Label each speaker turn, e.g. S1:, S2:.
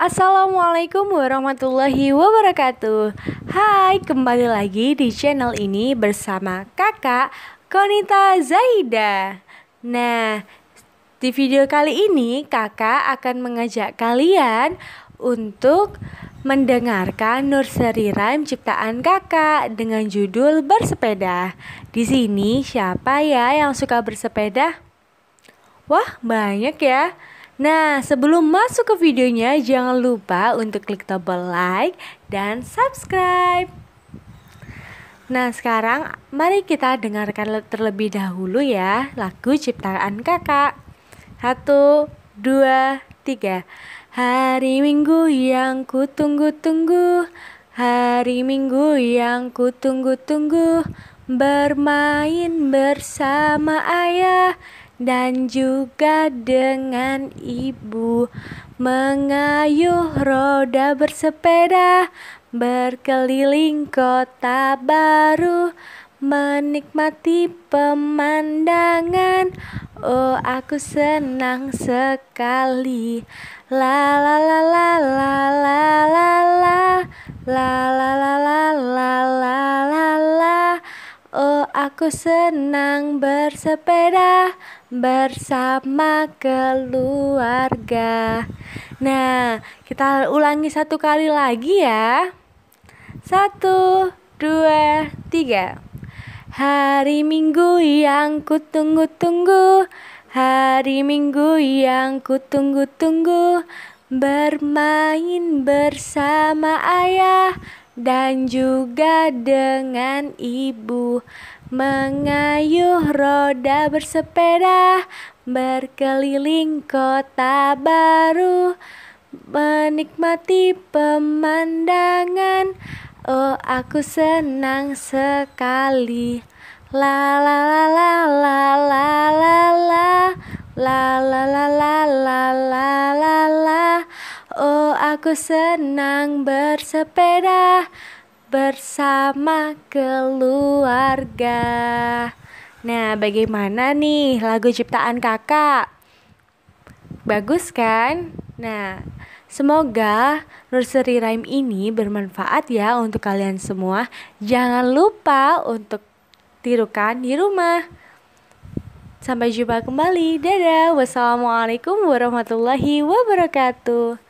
S1: Assalamualaikum warahmatullahi wabarakatuh Hai, kembali lagi di channel ini bersama kakak Konita Zaida Nah, di video kali ini kakak akan mengajak kalian untuk mendengarkan nursery rhyme ciptaan kakak dengan judul bersepeda. Di sini siapa ya yang suka bersepeda? Wah, banyak ya. Nah, sebelum masuk ke videonya, jangan lupa untuk klik tombol like dan subscribe. Nah, sekarang mari kita dengarkan terlebih dahulu ya lagu ciptaan kakak. Satu, dua, tiga. Hari Minggu yang ku tunggu tunggu, hari Minggu yang ku tunggu tunggu bermain bersama ayah dan juga dengan ibu mengayuh roda bersepeda berkeliling kota baru menikmati pemandangan oh aku senang sekali la la la la la Oh aku senang bersepeda bersama keluarga Nah kita ulangi satu kali lagi ya Satu, dua, tiga Hari Minggu yang kutunggu-tunggu Hari Minggu yang kutunggu-tunggu Bermain bersama ayah dan juga dengan ibu mengayuh roda bersepeda berkeliling kota baru menikmati pemandangan oh aku senang sekali la la la la la la la la la la la la la la la Aku senang bersepeda bersama keluarga. Nah, bagaimana nih lagu ciptaan kakak? Bagus kan? Nah, semoga nursery rhyme ini bermanfaat ya untuk kalian semua. Jangan lupa untuk tirukan di rumah. Sampai jumpa kembali. Dadah. Wassalamualaikum warahmatullahi wabarakatuh.